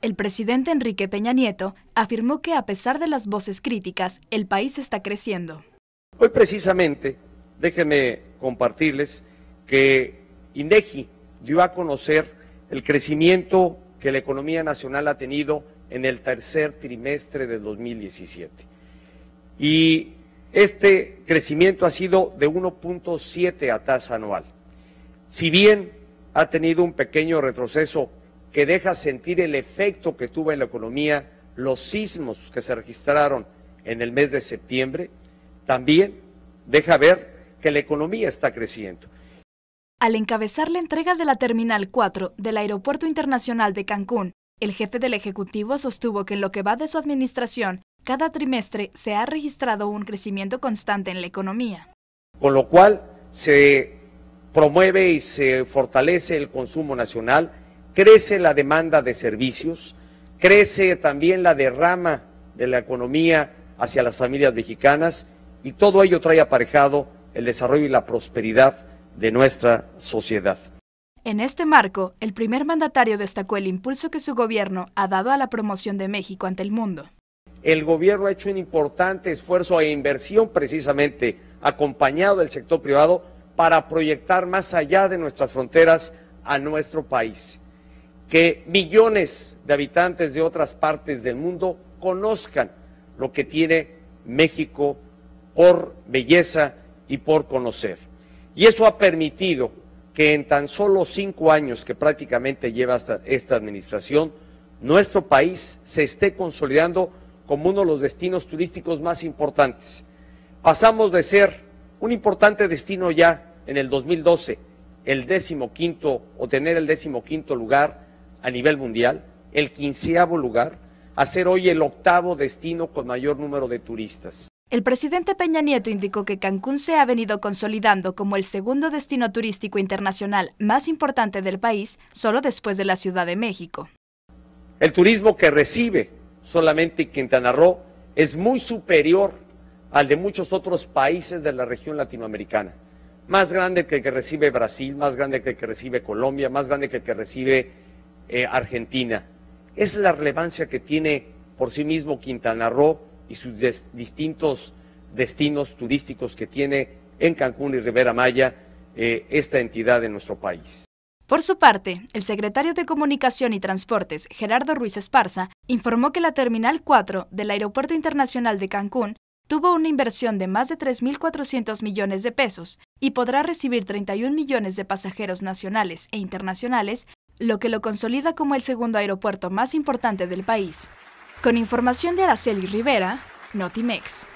El presidente Enrique Peña Nieto afirmó que a pesar de las voces críticas, el país está creciendo. Hoy precisamente, déjenme compartirles que INEGI dio a conocer el crecimiento que la economía nacional ha tenido en el tercer trimestre de 2017. Y este crecimiento ha sido de 1.7 a tasa anual. Si bien ha tenido un pequeño retroceso que deja sentir el efecto que tuvo en la economía los sismos que se registraron en el mes de septiembre, también deja ver que la economía está creciendo. Al encabezar la entrega de la Terminal 4 del Aeropuerto Internacional de Cancún, el jefe del Ejecutivo sostuvo que en lo que va de su administración, cada trimestre se ha registrado un crecimiento constante en la economía. Con lo cual se promueve y se fortalece el consumo nacional, crece la demanda de servicios, crece también la derrama de la economía hacia las familias mexicanas y todo ello trae aparejado el desarrollo y la prosperidad de nuestra sociedad. En este marco, el primer mandatario destacó el impulso que su gobierno ha dado a la promoción de México ante el mundo. El gobierno ha hecho un importante esfuerzo e inversión precisamente acompañado del sector privado para proyectar más allá de nuestras fronteras a nuestro país que millones de habitantes de otras partes del mundo conozcan lo que tiene México por belleza y por conocer. Y eso ha permitido que en tan solo cinco años que prácticamente lleva esta administración, nuestro país se esté consolidando como uno de los destinos turísticos más importantes. Pasamos de ser un importante destino ya en el 2012, el décimo quinto o tener el décimo quinto lugar a nivel mundial, el quinceavo lugar, a ser hoy el octavo destino con mayor número de turistas. El presidente Peña Nieto indicó que Cancún se ha venido consolidando como el segundo destino turístico internacional más importante del país, solo después de la Ciudad de México. El turismo que recibe solamente Quintana Roo es muy superior al de muchos otros países de la región latinoamericana. Más grande que el que recibe Brasil, más grande que el que recibe Colombia, más grande que el que recibe eh, Argentina. Es la relevancia que tiene por sí mismo Quintana Roo y sus distintos destinos turísticos que tiene en Cancún y Rivera Maya eh, esta entidad en nuestro país. Por su parte, el secretario de Comunicación y Transportes, Gerardo Ruiz Esparza, informó que la Terminal 4 del Aeropuerto Internacional de Cancún tuvo una inversión de más de 3.400 millones de pesos y podrá recibir 31 millones de pasajeros nacionales e internacionales lo que lo consolida como el segundo aeropuerto más importante del país. Con información de Araceli Rivera, Notimex.